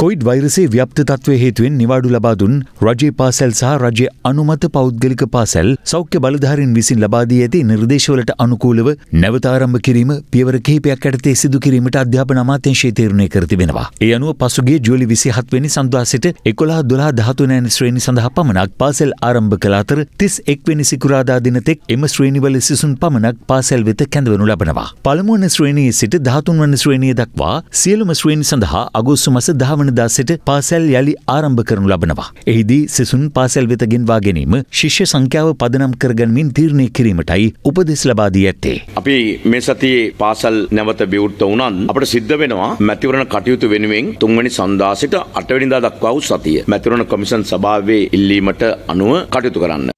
කොයිඩ් වෛරසේ ව්‍යප්ත තත්ව හේතුවෙන් නිවාඩු ලබාදුන් රජයේ පාසැල් සහ රජය අනුමත පෞද්ගලික පාසැල් සෞඛ්‍ය බලධාරින් විසින් ලබාදී ඇති නිර්දේශවලට අනුකූලව නැවතාරම්භ කිරීම පියවර කිහිපයක් ඇටතේ සිදු කිරීමට අධ්‍යාපන අමාත්‍යංශය තීරණය කර තිබෙනවා. ඒ අනුව පසුගිය ජූලි 27 වෙනි සඳුදා සිට 11 12 13 වෙනි ශ්‍රේණි සඳහා පමණක් පාසැල් ආරම්භ කළ අතර 31 වෙනි සිකුරාදා දින තෙක් එම ශ්‍රේණිවල සිසුන් පමණක් පාසැල් වෙත කැඳවනු ලබනවා. පළමු වන ශ්‍රේණියේ සිට 13 වන ශ්‍රේණිය දක්වා සියලුම ශ්‍රේණි සඳහා අගෝස්තු මස 10 වන වනදා සිට පාසැල් යළි ආරම්භ කරනු ලබනවා. එහිදී සිසුන් පාසැල් වෙත ගෙන්වා ගැනීම ශිෂ්‍ය සංඛ්‍යාව පදනම් කරගන්මින් තීරණය කිරීමටයි උපදෙස් ලබා දී ඇත්තේ. අපි මේ සතියේ පාසල් නැවත විවෘත වුණත් අපට සිද්ධ වෙනවා මැතිවරණ කටයුතු වෙනුවෙන් තුන්වැනි සන්දා සිට අටවැනිදා දක්වා වූ සතිය. මැතිවරණ කොමිෂන් සභාවේ ඉල්ලීමට අනුව කටයුතු කරන්න.